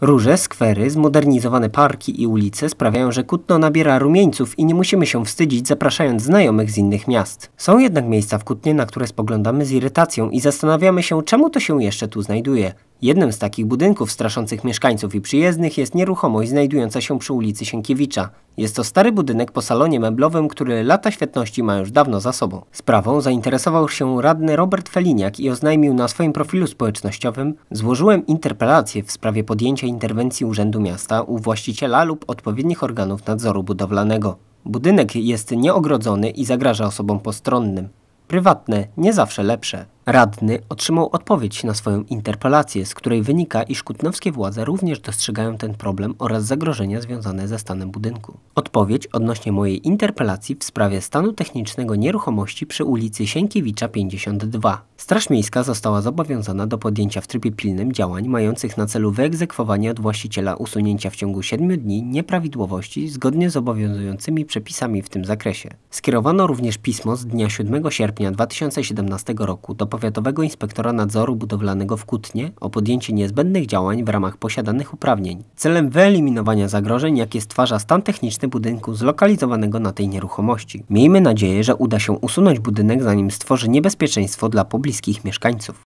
Róże, skwery, zmodernizowane parki i ulice sprawiają, że Kutno nabiera rumieńców i nie musimy się wstydzić zapraszając znajomych z innych miast. Są jednak miejsca w Kutnie, na które spoglądamy z irytacją i zastanawiamy się, czemu to się jeszcze tu znajduje. Jednym z takich budynków straszących mieszkańców i przyjezdnych jest nieruchomość znajdująca się przy ulicy Sienkiewicza. Jest to stary budynek po salonie meblowym, który lata świetności ma już dawno za sobą. Sprawą zainteresował się radny Robert Feliniak i oznajmił na swoim profilu społecznościowym Złożyłem interpelację w sprawie podjęcia interwencji Urzędu Miasta u właściciela lub odpowiednich organów nadzoru budowlanego. Budynek jest nieogrodzony i zagraża osobom postronnym prywatne nie zawsze lepsze. Radny otrzymał odpowiedź na swoją interpelację, z której wynika, iż kutnowskie władze również dostrzegają ten problem oraz zagrożenia związane ze stanem budynku. Odpowiedź odnośnie mojej interpelacji w sprawie stanu technicznego nieruchomości przy ulicy Sienkiewicza 52. Straż Miejska została zobowiązana do podjęcia w trybie pilnym działań mających na celu wyegzekwowanie od właściciela usunięcia w ciągu 7 dni nieprawidłowości zgodnie z obowiązującymi przepisami w tym zakresie. Skierowano również pismo z dnia 7 sierpnia 2017 roku do Powiatowego Inspektora Nadzoru Budowlanego w Kutnie o podjęcie niezbędnych działań w ramach posiadanych uprawnień celem wyeliminowania zagrożeń, jakie stwarza stan techniczny budynku zlokalizowanego na tej nieruchomości. Miejmy nadzieję, że uda się usunąć budynek, zanim stworzy niebezpieczeństwo dla pobliskich mieszkańców.